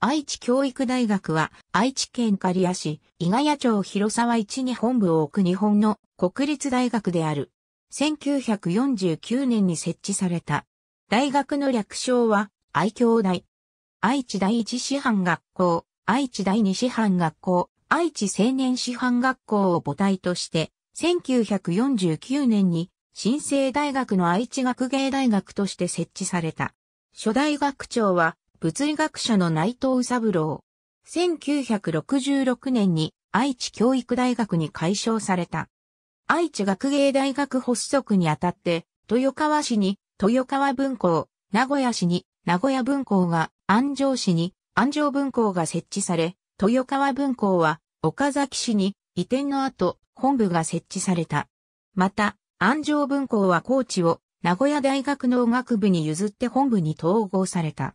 愛知教育大学は愛知県刈谷市伊賀谷町広沢一に本部を置く日本の国立大学である。1949年に設置された。大学の略称は愛教大。愛知第一師範学校、愛知第二師範学校、愛知青年師範学校を母体として、1949年に新生大学の愛知学芸大学として設置された。初代学長は物理学者の内藤三郎。1966年に愛知教育大学に改称された。愛知学芸大学発足にあたって、豊川市に豊川文庫、名古屋市に名古屋文庫が、安城市に安城文庫が設置され、豊川文庫は岡崎市に移転の後、本部が設置された。また、安城文庫は高知を名古屋大学農学部に譲って本部に統合された。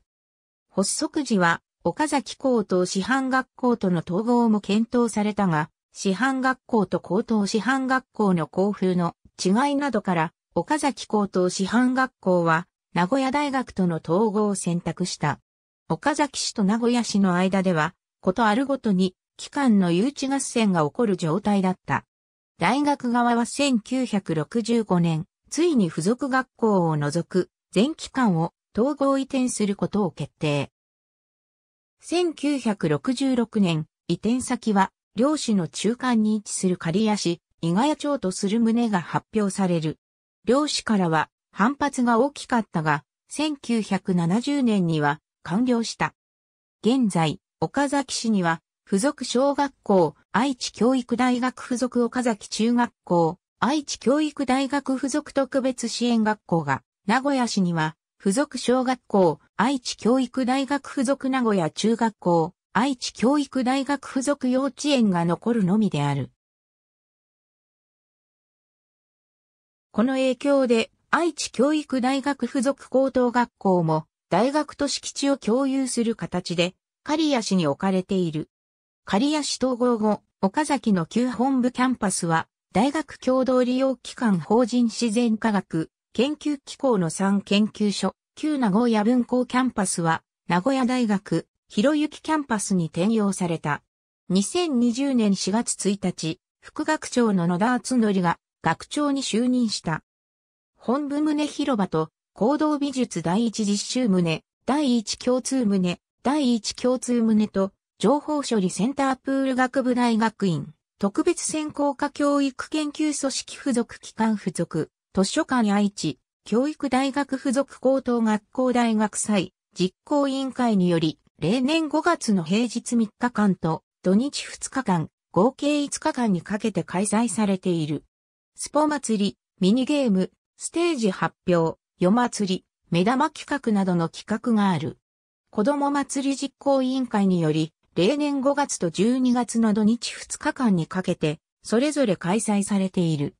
発足時は、岡崎高等師範学校との統合も検討されたが、師範学校と高等師範学校の校風の違いなどから、岡崎高等師範学校は、名古屋大学との統合を選択した。岡崎市と名古屋市の間では、ことあるごとに、機関の誘致合戦が起こる状態だった。大学側は1965年、ついに付属学校を除く全期間を統合移転することを決定。1966年、移転先は、両市の中間に位置する刈谷市、伊賀谷町とする旨が発表される。両市からは反発が大きかったが、1970年には完了した。現在、岡崎市には、付属小学校、愛知教育大学付属岡崎中学校、愛知教育大学付属特別支援学校が、名古屋市には、付属小学校、愛知教育大学附属名古屋中学校、愛知教育大学附属幼稚園が残るのみである。この影響で、愛知教育大学附属高等学校も、大学と敷地を共有する形で、刈谷市に置かれている。刈谷市統合後、岡崎の旧本部キャンパスは、大学共同利用機関法人自然科学研究機構の3研究所、旧名古屋文工キャンパスは、名古屋大学、広行キャンパスに転用された。2020年4月1日、副学長の野田敦則が学長に就任した。本部棟広場と、行動美術第一実習棟、第一共通棟、第一共通棟と、情報処理センタープール学部大学院、特別専攻科教育研究組織付属機関付属、図書館愛知、教育大学附属高等学校大学祭実行委員会により、例年5月の平日3日間と土日2日間、合計5日間にかけて開催されている。スポ祭り、ミニゲーム、ステージ発表、夜祭り、目玉企画などの企画がある。子供祭り実行委員会により、例年5月と12月の土日2日間にかけて、それぞれ開催されている。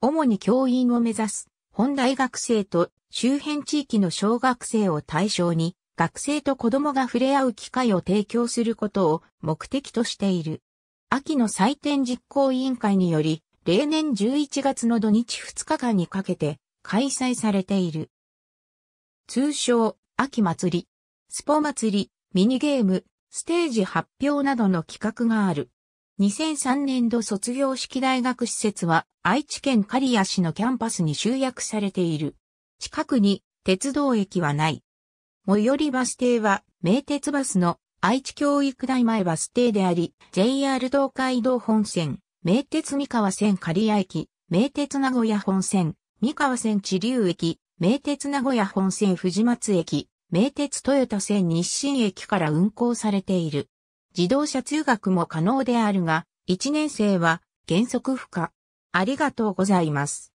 主に教員を目指す本大学生と周辺地域の小学生を対象に、学生と子供が触れ合う機会を提供することを目的としている。秋の採点実行委員会により、例年11月の土日2日間にかけて開催されている。通称、秋祭り、スポ祭り、ミニゲーム、ステージ発表などの企画がある。2003年度卒業式大学施設は愛知県刈谷市のキャンパスに集約されている。近くに鉄道駅はない。最寄りバス停は名鉄バスの愛知教育大前バス停であり、JR 東海道本線、名鉄三河線刈谷駅、名鉄名古屋本線、三河線地流駅、名鉄名古屋本線藤松駅、名鉄豊田線日清駅から運行されている。自動車通学も可能であるが、1年生は原則不可。ありがとうございます。